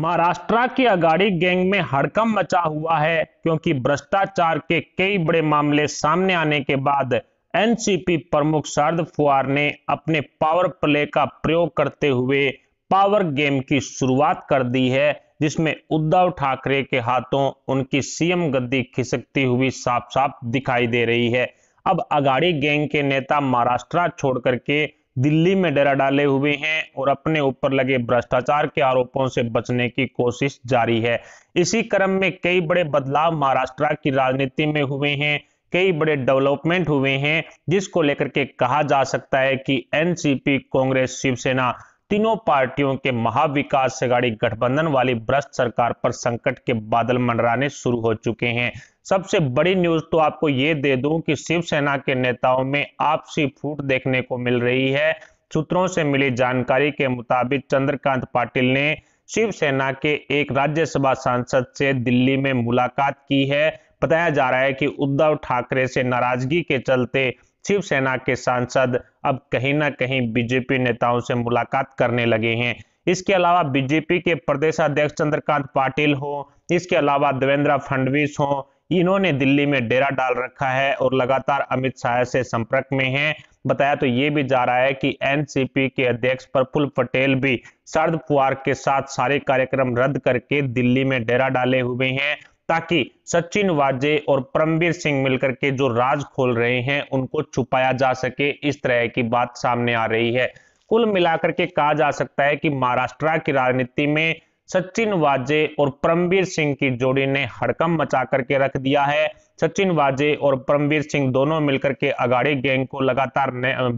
महाराष्ट्र की अगाड़ी गैंग में हड़कम मचा हुआ है क्योंकि भ्रष्टाचार के कई बड़े मामले सामने आने के बाद एनसीपी प्रमुख शारद फुआर ने अपने पावर प्ले का प्रयोग करते हुए पावर गेम की शुरुआत कर दी है जिसमें उद्धव ठाकरे के हाथों उनकी सीएम गद्दी खिसकती हुई साफ साफ दिखाई दे रही है अब अगाड़ी गैंग के नेता महाराष्ट्र छोड़ करके दिल्ली में डेरा डाले हुए हैं और अपने ऊपर लगे भ्रष्टाचार के आरोपों से बचने की कोशिश जारी है इसी क्रम में कई बड़े बदलाव महाराष्ट्र की राजनीति में हुए हैं कई बड़े डेवलपमेंट हुए हैं जिसको लेकर के कहा जा सकता है कि एनसीपी कांग्रेस शिवसेना तीनों पार्टियों के महाविकास से गाड़ी गठबंधन वाली भ्रष्ट सरकार पर संकट के बादल मंडराने शुरू हो चुके हैं सबसे बड़ी न्यूज तो आपको ये दे दूं कि शिवसेना के नेताओं में आपसी फूट देखने को मिल रही है सूत्रों से मिली जानकारी के मुताबिक चंद्रकांत पाटिल ने शिवसेना के एक राज्यसभा सांसद से दिल्ली में मुलाकात की है बताया जा रहा है कि उद्धव ठाकरे से नाराजगी के चलते शिवसेना के सांसद अब कहीं ना कहीं बीजेपी नेताओं से मुलाकात करने लगे हैं इसके अलावा बीजेपी के प्रदेश अध्यक्ष चंद्रकांत पाटिल हो इसके अलावा देवेंद्र फडणवीस हो इन्होंने दिल्ली में डेरा डाल रखा है और लगातार अमित शाह से संपर्क में हैं बताया तो ये भी जा रहा है कि एनसीपी के अध्यक्ष प्रफुल्ल पटेल भी शरद पवार के साथ सारे कार्यक्रम रद्द करके दिल्ली में डेरा डाले हुए हैं ताकि सचिन वाजे और परमवीर सिंह मिलकर के जो राज खोल रहे हैं उनको छुपाया जा सके इस तरह की बात सामने आ रही है कुल मिलाकर के कहा जा सकता है कि महाराष्ट्र की राजनीति में सचिन वाजे और परमवीर सिंह की जोड़ी ने हड़कम मचा करके रख दिया है सचिन वाजे और परमवीर सिंह दोनों मिलकर के अगाड़ी गैंग को लगातार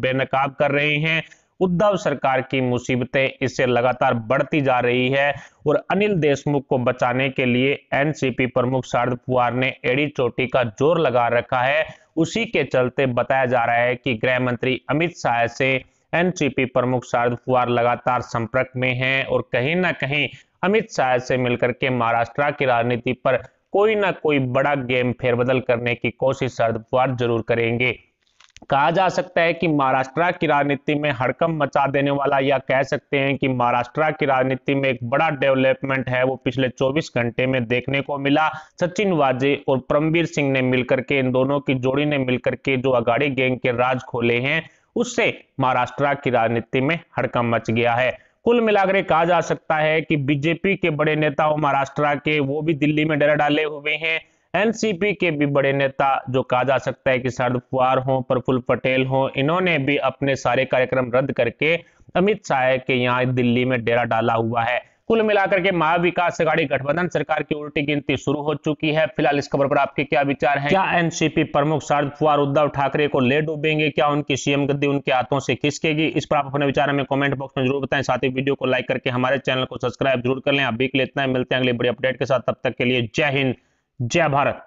बेनकाब कर रहे हैं उद्धव सरकार की मुसीबतें इससे लगातार बढ़ती जा रही है और अनिल देशमुख को बचाने के लिए एनसीपी प्रमुख शारद पवार ने एड़ी चोटी का जोर लगा रखा है उसी के चलते बताया जा रहा है कि गृह मंत्री अमित शाह से एनसीपी प्रमुख शारद पवार लगातार संपर्क में हैं और कहीं ना कहीं अमित शाह से मिलकर के महाराष्ट्र की राजनीति पर कोई ना कोई बड़ा गेम फेरबदल करने की कोशिश पवार जरूर करेंगे कहा जा सकता है कि महाराष्ट्र की राजनीति में हड़कम मचा देने वाला या कह सकते हैं कि महाराष्ट्र की राजनीति में एक बड़ा डेवलपमेंट है वो पिछले 24 घंटे में देखने को मिला सचिन वाजे और परमवीर सिंह ने मिलकर के इन दोनों की जोड़ी ने मिलकर के जो अगाड़ी गैंग के राज खोले हैं उससे महाराष्ट्र की राजनीति में हड़कम मच गया है कुल मिलाकर कहा जा सकता है कि बीजेपी के बड़े नेता महाराष्ट्र के वो भी दिल्ली में डेरा डाले हुए हैं एनसीपी के भी बड़े नेता जो कहा जा सकता है कि शरद पवार हों प्रफुल्ल पटेल हों इन्होंने भी अपने सारे कार्यक्रम रद्द करके अमित शाह के यहाँ दिल्ली में डेरा डाला हुआ है कुल मिलाकर के महाविकास अघाड़ी गठबंधन सरकार की उल्टी गिनती शुरू हो चुकी है फिलहाल इस खबर पर आपके क्या विचार हैं क्या एनसीपी प्रमुख शारद पवार उद्धव ठाकरे को ले डूबेंगे क्या उनकी सीएम गद्दी उनके हाथों से खिसकेगी इस पर आप अपने विचार हमें कॉमेंट बॉक्स में जरूर बताएं साथ ही वीडियो को लाइक करके हमारे चैनल को सब्सक्राइब जरूर कर लें अभी के लिए इतना मिलते हैं अगले बड़ी अपडेट के साथ तब तक के लिए जय हिंद जय भारत